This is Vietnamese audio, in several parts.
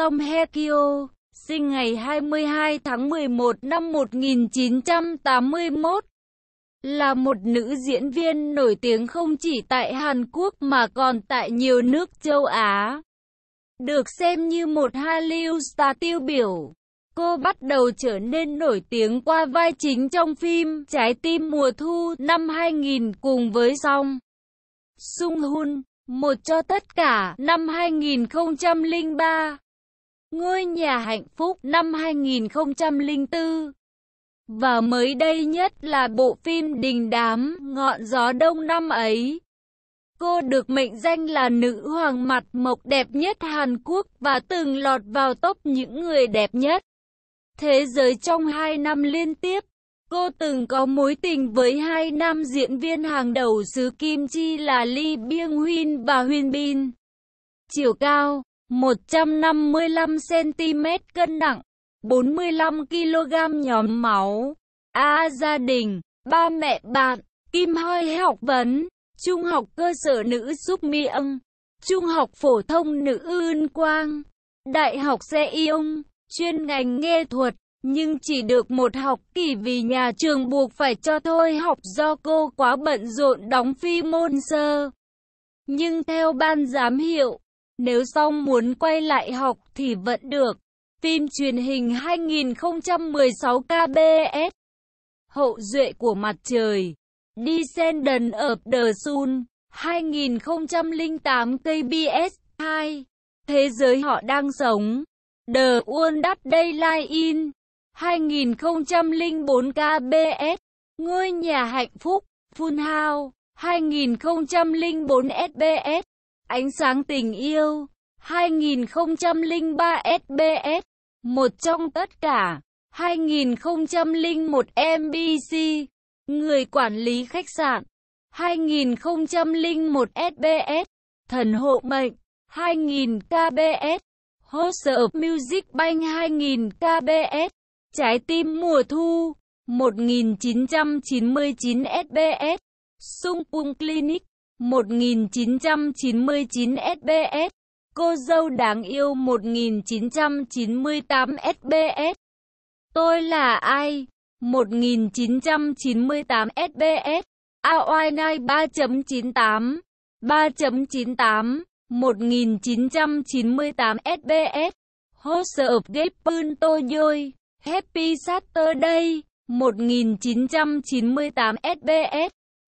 Song Hye Kyo, sinh ngày 22 tháng 11 năm 1981, là một nữ diễn viên nổi tiếng không chỉ tại Hàn Quốc mà còn tại nhiều nước châu Á. Được xem như một Hollywood star tiêu biểu, cô bắt đầu trở nên nổi tiếng qua vai chính trong phim Trái tim mùa thu năm 2000 cùng với Song Sung Hun, một cho tất cả năm 2003. Ngôi nhà hạnh phúc năm 2004 Và mới đây nhất là bộ phim Đình Đám Ngọn Gió Đông năm ấy. Cô được mệnh danh là nữ hoàng mặt mộc đẹp nhất Hàn Quốc và từng lọt vào top những người đẹp nhất. Thế giới trong hai năm liên tiếp, cô từng có mối tình với hai nam diễn viên hàng đầu xứ Kim Chi là Lee Byung Hwin và Huyên Bin. Chiều cao 155cm cân nặng, 45kg nhóm máu. A gia đình, ba mẹ bạn, Kim Hoi học vấn, Trung học cơ sở nữ Súc Mi Ân, Trung học phổ thông nữ Ưn Quang, Đại học Se Yong, chuyên ngành nghệ thuật, nhưng chỉ được một học kỳ vì nhà trường buộc phải cho thôi học do cô quá bận rộn đóng phim môn sơ. Nhưng theo ban giám hiệu, nếu xong muốn quay lại học thì vẫn được. Phim truyền hình 2016 KBS Hậu duệ của mặt trời Descendant of the Sun 2008 KBS 2 Thế giới họ đang sống The One That Daylight In 2004 KBS Ngôi nhà hạnh phúc Phun Hao 2004 SBS Ánh sáng tình yêu 2003 SBS Một trong tất cả 2001 MBC Người quản lý khách sạn 2001 SBS Thần hộ mệnh 2000 KBS Hoser Music Bank 2000 KBS Trái tim mùa thu 1999 SBS Sung Pung Clinic 1999 SBS Cô dâu đáng yêu 1998 SBS Tôi là ai? 1998 SBS Aoi Nai 3.98 3.98 1998 SBS Hoser Gapun vui, Happy Saturday 1998 SBS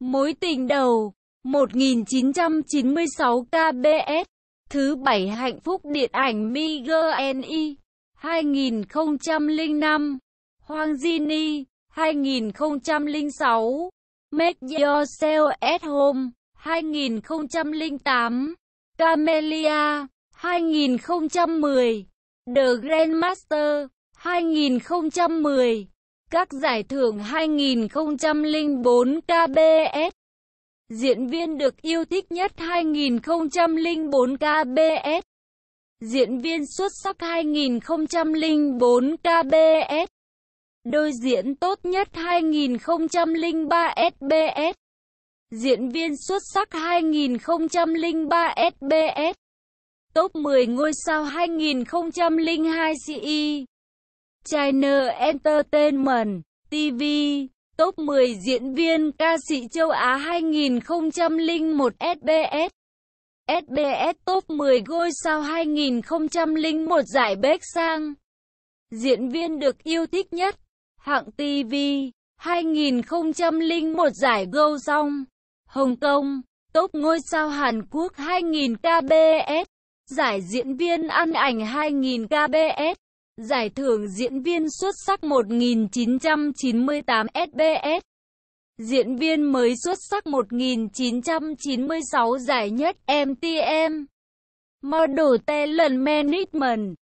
Mối tình đầu 1996 KBS Thứ bảy hạnh phúc điện ảnh MIGNI 2005 Hoàng Gini 2006 Make Yourself at Home 2008 Camelia 2010 The Grandmaster 2010 các giải thưởng 2004 KBS Diễn viên được yêu thích nhất 2004 KBS Diễn viên xuất sắc 2004 KBS Đôi diễn tốt nhất 2003 SBS Diễn viên xuất sắc 2003 SBS Top 10 ngôi sao 2002 CE China Entertainment TV Top 10 diễn viên ca sĩ châu Á 2001 SBS SBS Top 10 Ngôi sao 2001 giải Bếch Sang Diễn viên được yêu thích nhất Hạng TV 2001 giải Go Song Hồng Kông Top Ngôi sao Hàn Quốc 2000 KBS Giải diễn viên ăn ảnh 2000 KBS Giải thưởng diễn viên xuất sắc 1998 SBS Diễn viên mới xuất sắc 1996 giải nhất MTM Model Talent Management